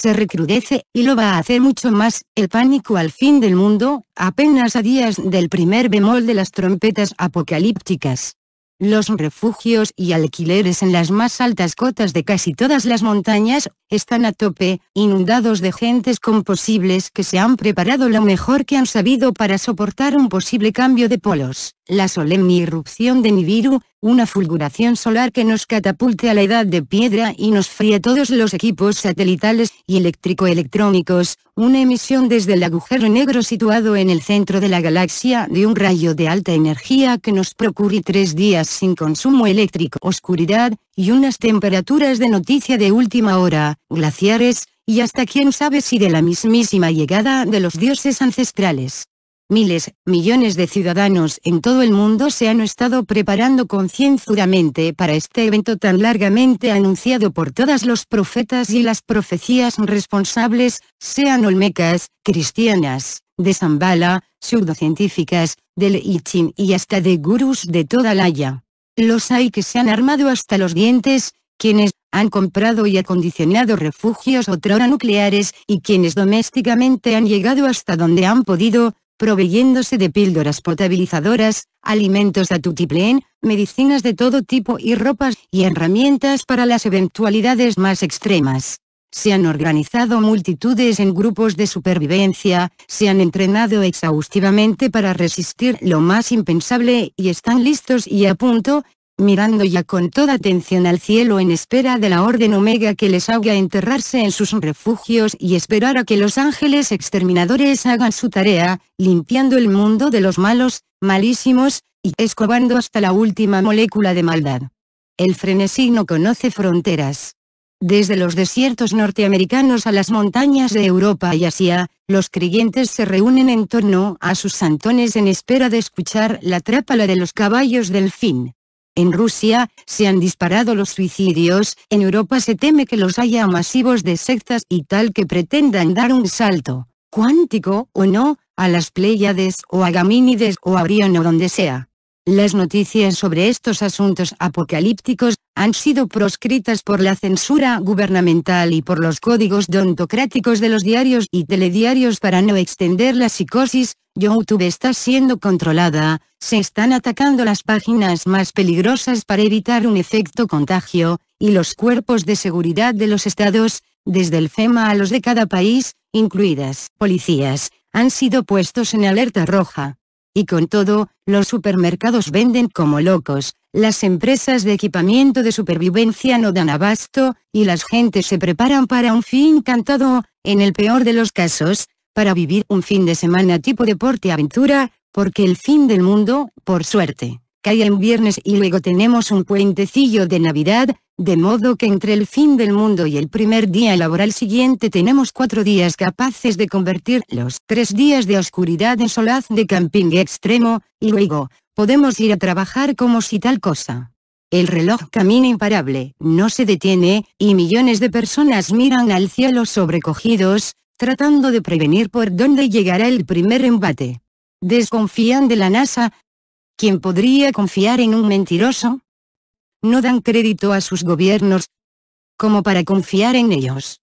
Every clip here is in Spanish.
se recrudece, y lo va a hacer mucho más, el pánico al fin del mundo, apenas a días del primer bemol de las trompetas apocalípticas. Los refugios y alquileres en las más altas cotas de casi todas las montañas, están a tope, inundados de gentes con posibles que se han preparado lo mejor que han sabido para soportar un posible cambio de polos, la solemne irrupción de Nibiru, una fulguración solar que nos catapulte a la edad de piedra y nos fría todos los equipos satelitales y eléctrico-electrónicos, una emisión desde el agujero negro situado en el centro de la galaxia de un rayo de alta energía que nos procure tres días sin consumo eléctrico, oscuridad, y unas temperaturas de noticia de última hora, glaciares, y hasta quién sabe si de la mismísima llegada de los dioses ancestrales miles, millones de ciudadanos en todo el mundo se han estado preparando concienzudamente para este evento tan largamente anunciado por todas los profetas y las profecías responsables, sean olmecas, cristianas, de Zambala, pseudocientíficas, del Ichin y hasta de gurús de toda la haya. Los hay que se han armado hasta los dientes, quienes han comprado y acondicionado refugios otrora nucleares y quienes domésticamente han llegado hasta donde han podido, proveyéndose de píldoras potabilizadoras, alimentos a tutiplén, medicinas de todo tipo y ropas y herramientas para las eventualidades más extremas. Se han organizado multitudes en grupos de supervivencia, se han entrenado exhaustivamente para resistir lo más impensable y están listos y a punto, mirando ya con toda atención al cielo en espera de la Orden Omega que les haga enterrarse en sus refugios y esperar a que los ángeles exterminadores hagan su tarea, limpiando el mundo de los malos, malísimos, y escobando hasta la última molécula de maldad. El frenesí no conoce fronteras. Desde los desiertos norteamericanos a las montañas de Europa y Asia, los creyentes se reúnen en torno a sus santones en espera de escuchar la trápala de los caballos del fin. En Rusia, se han disparado los suicidios, en Europa se teme que los haya masivos de sectas y tal que pretendan dar un salto, cuántico o no, a las Pléyades o a Gamínides o a Orión o donde sea. Las noticias sobre estos asuntos apocalípticos han sido proscritas por la censura gubernamental y por los códigos dontocráticos de los diarios y telediarios para no extender la psicosis. YouTube está siendo controlada, se están atacando las páginas más peligrosas para evitar un efecto contagio, y los cuerpos de seguridad de los estados, desde el FEMA a los de cada país, incluidas policías, han sido puestos en alerta roja. Y con todo, los supermercados venden como locos, las empresas de equipamiento de supervivencia no dan abasto, y las gentes se preparan para un fin cantado, en el peor de los casos, para vivir un fin de semana tipo deporte aventura, porque el fin del mundo, por suerte, cae en viernes y luego tenemos un puentecillo de Navidad, de modo que entre el fin del mundo y el primer día laboral siguiente tenemos cuatro días capaces de convertir los tres días de oscuridad en solaz de camping extremo, y luego, podemos ir a trabajar como si tal cosa. El reloj camina imparable, no se detiene, y millones de personas miran al cielo sobrecogidos, tratando de prevenir por dónde llegará el primer embate. ¿Desconfían de la NASA? ¿Quién podría confiar en un mentiroso? No dan crédito a sus gobiernos, como para confiar en ellos.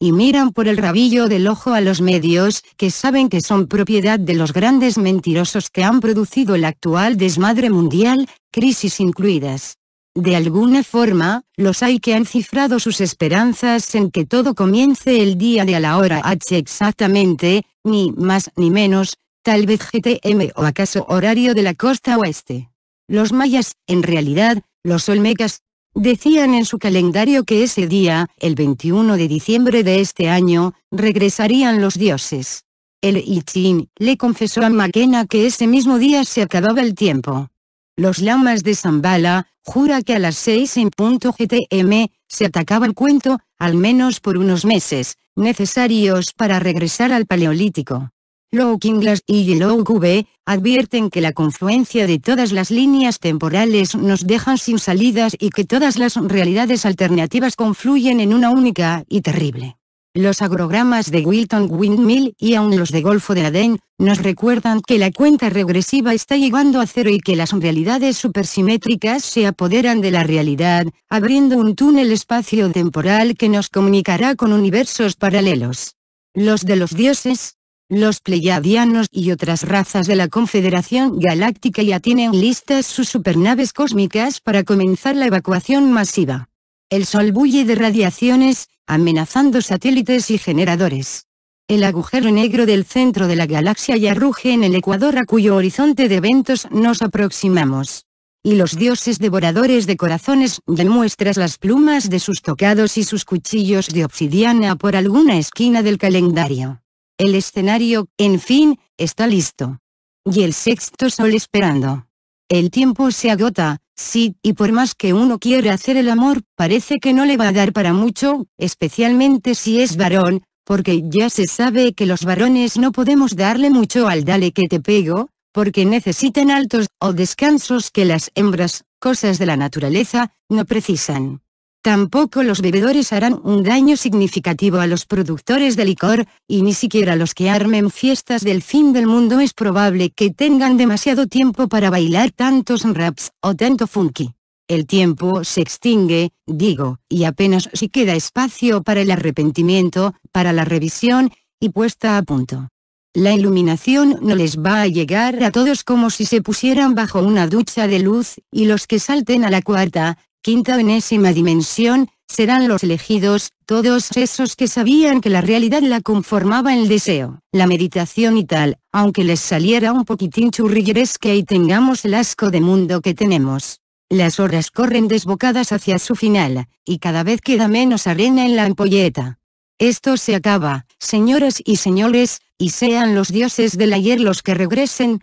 Y miran por el rabillo del ojo a los medios, que saben que son propiedad de los grandes mentirosos que han producido el actual desmadre mundial, crisis incluidas. De alguna forma, los hay que han cifrado sus esperanzas en que todo comience el día de a la hora H exactamente, ni más ni menos, tal vez GTM o acaso horario de la costa oeste. Los mayas, en realidad, los olmecas, decían en su calendario que ese día, el 21 de diciembre de este año, regresarían los dioses. El Ichin le confesó a Maquena que ese mismo día se acababa el tiempo. Los lamas de Zambala, jura que a las 6 en punto GTM, se atacaba el cuento, al menos por unos meses, necesarios para regresar al Paleolítico. Low Glass y Yellow V, advierten que la confluencia de todas las líneas temporales nos dejan sin salidas y que todas las realidades alternativas confluyen en una única y terrible. Los agrogramas de Wilton Windmill y aún los de Golfo de Adén, nos recuerdan que la cuenta regresiva está llegando a cero y que las realidades supersimétricas se apoderan de la realidad, abriendo un túnel espacio-temporal que nos comunicará con universos paralelos. Los de los dioses, los Pleiadianos y otras razas de la Confederación Galáctica ya tienen listas sus supernaves cósmicas para comenzar la evacuación masiva. El Sol bulle de radiaciones, amenazando satélites y generadores. El agujero negro del centro de la galaxia ya ruge en el ecuador a cuyo horizonte de eventos nos aproximamos. Y los dioses devoradores de corazones demuestras muestras las plumas de sus tocados y sus cuchillos de obsidiana por alguna esquina del calendario. El escenario, en fin, está listo. Y el sexto sol esperando. El tiempo se agota, sí, y por más que uno quiera hacer el amor, parece que no le va a dar para mucho, especialmente si es varón, porque ya se sabe que los varones no podemos darle mucho al dale que te pego, porque necesitan altos o descansos que las hembras, cosas de la naturaleza, no precisan. Tampoco los bebedores harán un daño significativo a los productores de licor, y ni siquiera los que armen fiestas del fin del mundo es probable que tengan demasiado tiempo para bailar tantos raps o tanto funky. El tiempo se extingue, digo, y apenas si queda espacio para el arrepentimiento, para la revisión, y puesta a punto. La iluminación no les va a llegar a todos como si se pusieran bajo una ducha de luz, y los que salten a la cuarta, quinta enésima dimensión, serán los elegidos, todos esos que sabían que la realidad la conformaba el deseo, la meditación y tal, aunque les saliera un poquitín churrigueresque y tengamos el asco de mundo que tenemos. Las horas corren desbocadas hacia su final, y cada vez queda menos arena en la ampolleta. Esto se acaba, señoras y señores, y sean los dioses del ayer los que regresen.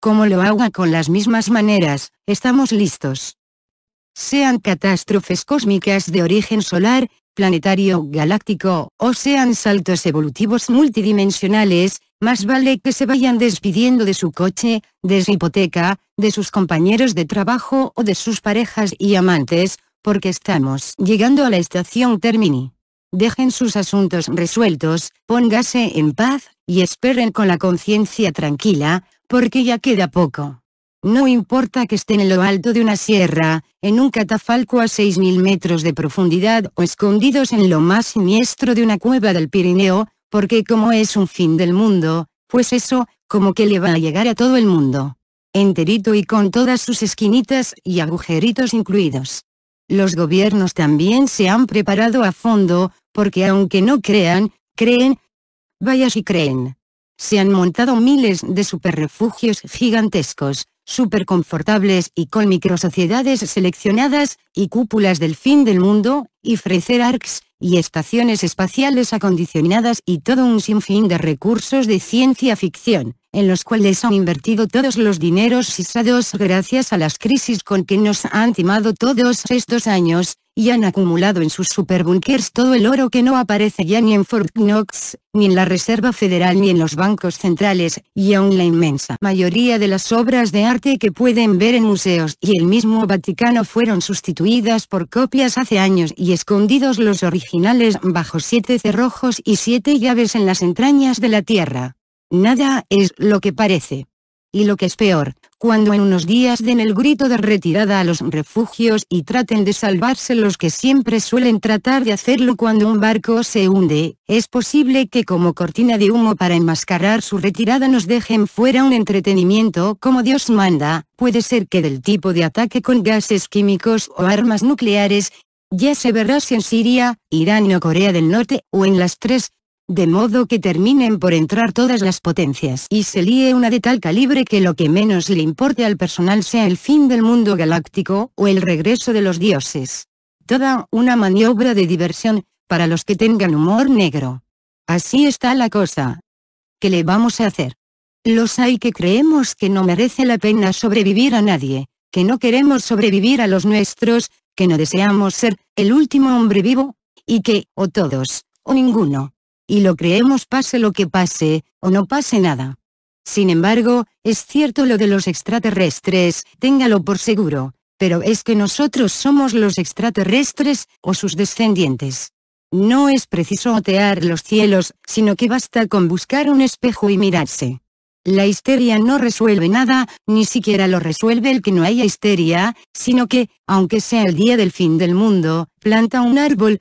Como lo haga con las mismas maneras, estamos listos sean catástrofes cósmicas de origen solar, planetario galáctico, o sean saltos evolutivos multidimensionales, más vale que se vayan despidiendo de su coche, de su hipoteca, de sus compañeros de trabajo o de sus parejas y amantes, porque estamos llegando a la estación Termini. Dejen sus asuntos resueltos, póngase en paz, y esperen con la conciencia tranquila, porque ya queda poco. No importa que esté en lo alto de una sierra, en un catafalco a 6.000 metros de profundidad o escondidos en lo más siniestro de una cueva del Pirineo, porque como es un fin del mundo, pues eso, como que le va a llegar a todo el mundo. Enterito y con todas sus esquinitas y agujeritos incluidos. Los gobiernos también se han preparado a fondo, porque aunque no crean, creen, vaya si creen. Se han montado miles de superrefugios gigantescos, súper confortables y con microsociedades seleccionadas, y cúpulas del fin del mundo, y frecer arcs, y estaciones espaciales acondicionadas y todo un sinfín de recursos de ciencia ficción, en los cuales han invertido todos los dineros sisados gracias a las crisis con que nos han timado todos estos años, y han acumulado en sus superbunkers todo el oro que no aparece ya ni en Fort Knox, ni en la Reserva Federal ni en los bancos centrales, y aún la inmensa mayoría de las obras de arte que pueden ver en museos y el mismo Vaticano fueron sustituidas por copias hace años y escondidos los originales bajo siete cerrojos y siete llaves en las entrañas de la tierra. Nada es lo que parece y lo que es peor, cuando en unos días den el grito de retirada a los refugios y traten de salvarse los que siempre suelen tratar de hacerlo cuando un barco se hunde, es posible que como cortina de humo para enmascarar su retirada nos dejen fuera un entretenimiento como Dios manda, puede ser que del tipo de ataque con gases químicos o armas nucleares, ya se verá si en Siria, Irán o Corea del Norte, o en las tres de modo que terminen por entrar todas las potencias y se líe una de tal calibre que lo que menos le importe al personal sea el fin del mundo galáctico o el regreso de los dioses. Toda una maniobra de diversión, para los que tengan humor negro. Así está la cosa. ¿Qué le vamos a hacer? Los hay que creemos que no merece la pena sobrevivir a nadie, que no queremos sobrevivir a los nuestros, que no deseamos ser el último hombre vivo, y que, o todos, o ninguno y lo creemos pase lo que pase, o no pase nada. Sin embargo, es cierto lo de los extraterrestres, téngalo por seguro, pero es que nosotros somos los extraterrestres, o sus descendientes. No es preciso otear los cielos, sino que basta con buscar un espejo y mirarse. La histeria no resuelve nada, ni siquiera lo resuelve el que no haya histeria, sino que, aunque sea el día del fin del mundo, planta un árbol,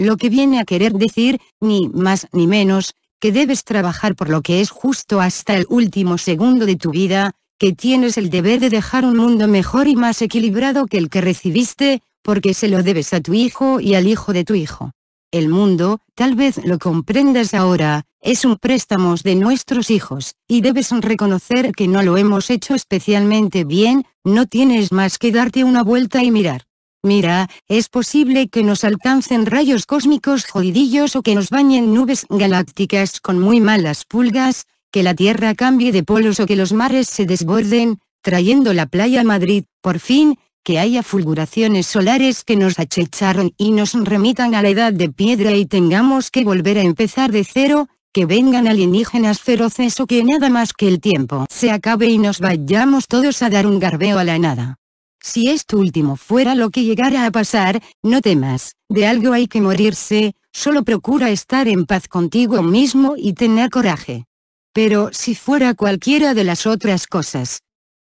lo que viene a querer decir, ni más ni menos, que debes trabajar por lo que es justo hasta el último segundo de tu vida, que tienes el deber de dejar un mundo mejor y más equilibrado que el que recibiste, porque se lo debes a tu hijo y al hijo de tu hijo. El mundo, tal vez lo comprendas ahora, es un préstamo de nuestros hijos, y debes reconocer que no lo hemos hecho especialmente bien, no tienes más que darte una vuelta y mirar. Mira, es posible que nos alcancen rayos cósmicos jodidillos o que nos bañen nubes galácticas con muy malas pulgas, que la Tierra cambie de polos o que los mares se desborden, trayendo la playa a Madrid, por fin, que haya fulguraciones solares que nos achecharon y nos remitan a la edad de piedra y tengamos que volver a empezar de cero, que vengan alienígenas feroces o que nada más que el tiempo se acabe y nos vayamos todos a dar un garbeo a la nada. Si esto último fuera lo que llegara a pasar, no temas, de algo hay que morirse, solo procura estar en paz contigo mismo y tener coraje. Pero si fuera cualquiera de las otras cosas.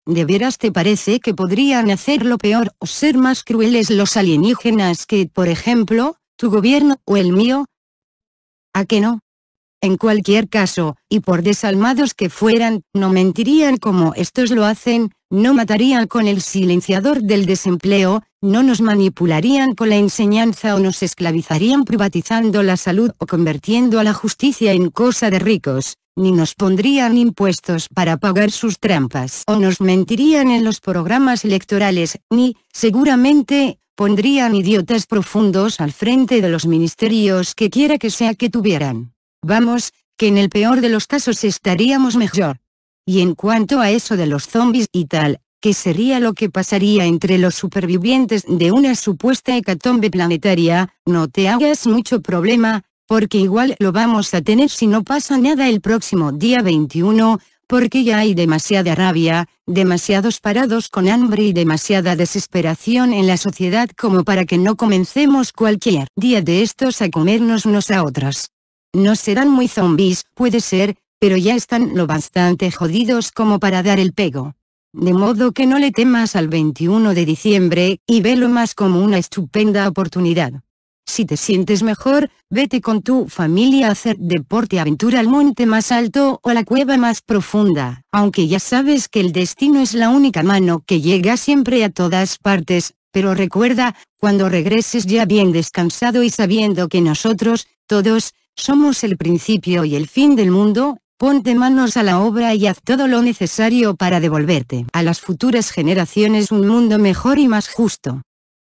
¿De veras te parece que podrían hacerlo peor o ser más crueles los alienígenas que, por ejemplo, tu gobierno o el mío? ¿A qué no? En cualquier caso, y por desalmados que fueran, no mentirían como estos lo hacen, no matarían con el silenciador del desempleo, no nos manipularían con la enseñanza o nos esclavizarían privatizando la salud o convirtiendo a la justicia en cosa de ricos, ni nos pondrían impuestos para pagar sus trampas o nos mentirían en los programas electorales, ni, seguramente, pondrían idiotas profundos al frente de los ministerios que quiera que sea que tuvieran. Vamos, que en el peor de los casos estaríamos mejor. Y en cuanto a eso de los zombies y tal, ¿qué sería lo que pasaría entre los supervivientes de una supuesta hecatombe planetaria? No te hagas mucho problema, porque igual lo vamos a tener si no pasa nada el próximo día 21, porque ya hay demasiada rabia, demasiados parados con hambre y demasiada desesperación en la sociedad como para que no comencemos cualquier día de estos a comernos unos a otras. No serán muy zombies, puede ser, pero ya están lo bastante jodidos como para dar el pego. De modo que no le temas al 21 de diciembre, y velo más como una estupenda oportunidad. Si te sientes mejor, vete con tu familia a hacer deporte aventura al monte más alto o a la cueva más profunda, aunque ya sabes que el destino es la única mano que llega siempre a todas partes, pero recuerda, cuando regreses ya bien descansado y sabiendo que nosotros, todos, somos el principio y el fin del mundo, ponte manos a la obra y haz todo lo necesario para devolverte a las futuras generaciones un mundo mejor y más justo.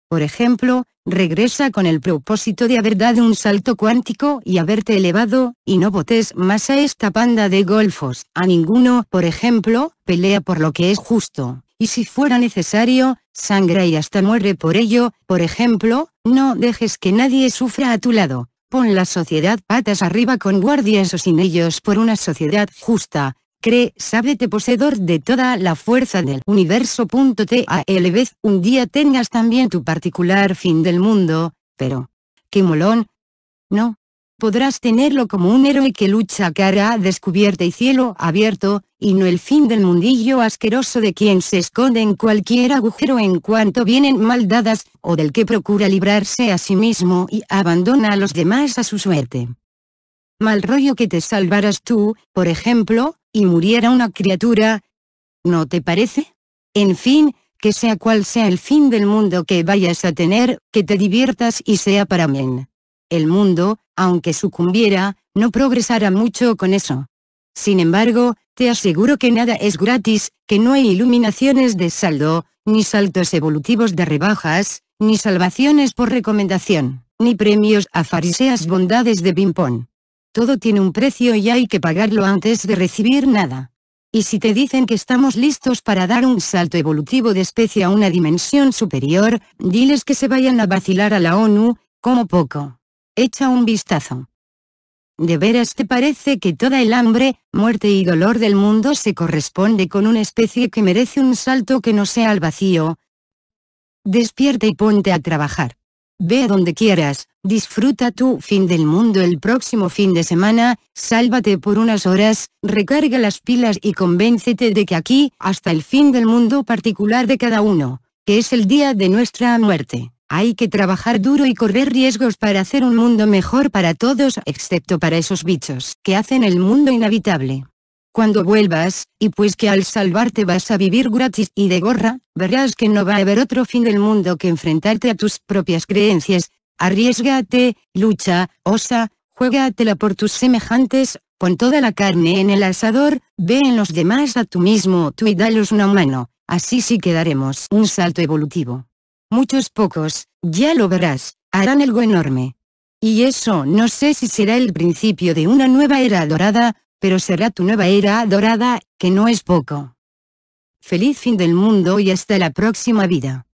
Por ejemplo, regresa con el propósito de haber dado un salto cuántico y haberte elevado, y no votes más a esta panda de golfos. A ninguno, por ejemplo, pelea por lo que es justo, y si fuera necesario, sangra y hasta muere por ello, por ejemplo, no dejes que nadie sufra a tu lado, Pon la sociedad patas arriba con guardias o sin ellos por una sociedad justa. Cree, sábete poseedor de toda la fuerza del universo. vez un día tengas también tu particular fin del mundo, pero... ¡Qué molón! No, podrás tenerlo como un héroe que lucha cara a descubierta y cielo abierto, y no el fin del mundillo asqueroso de quien se esconde en cualquier agujero en cuanto vienen maldadas, o del que procura librarse a sí mismo y abandona a los demás a su suerte. Mal rollo que te salvaras tú, por ejemplo, y muriera una criatura. ¿No te parece? En fin, que sea cual sea el fin del mundo que vayas a tener, que te diviertas y sea para men. El mundo, aunque sucumbiera, no progresara mucho con eso. Sin embargo, te aseguro que nada es gratis, que no hay iluminaciones de saldo, ni saltos evolutivos de rebajas, ni salvaciones por recomendación, ni premios a fariseas bondades de ping-pong. Todo tiene un precio y hay que pagarlo antes de recibir nada. Y si te dicen que estamos listos para dar un salto evolutivo de especie a una dimensión superior, diles que se vayan a vacilar a la ONU, como poco. Echa un vistazo. ¿De veras te parece que toda el hambre, muerte y dolor del mundo se corresponde con una especie que merece un salto que no sea al vacío? Despierta y ponte a trabajar. Ve a donde quieras, disfruta tu fin del mundo el próximo fin de semana, sálvate por unas horas, recarga las pilas y convéncete de que aquí, hasta el fin del mundo particular de cada uno, que es el día de nuestra muerte. Hay que trabajar duro y correr riesgos para hacer un mundo mejor para todos excepto para esos bichos que hacen el mundo inhabitable. Cuando vuelvas, y pues que al salvarte vas a vivir gratis y de gorra, verás que no va a haber otro fin del mundo que enfrentarte a tus propias creencias. Arriesgate, lucha, osa, juégatela por tus semejantes, pon toda la carne en el asador, ve en los demás a tu mismo tú y dalos una mano, así sí que daremos un salto evolutivo muchos pocos, ya lo verás, harán algo enorme. Y eso no sé si será el principio de una nueva era dorada, pero será tu nueva era dorada, que no es poco. Feliz fin del mundo y hasta la próxima vida.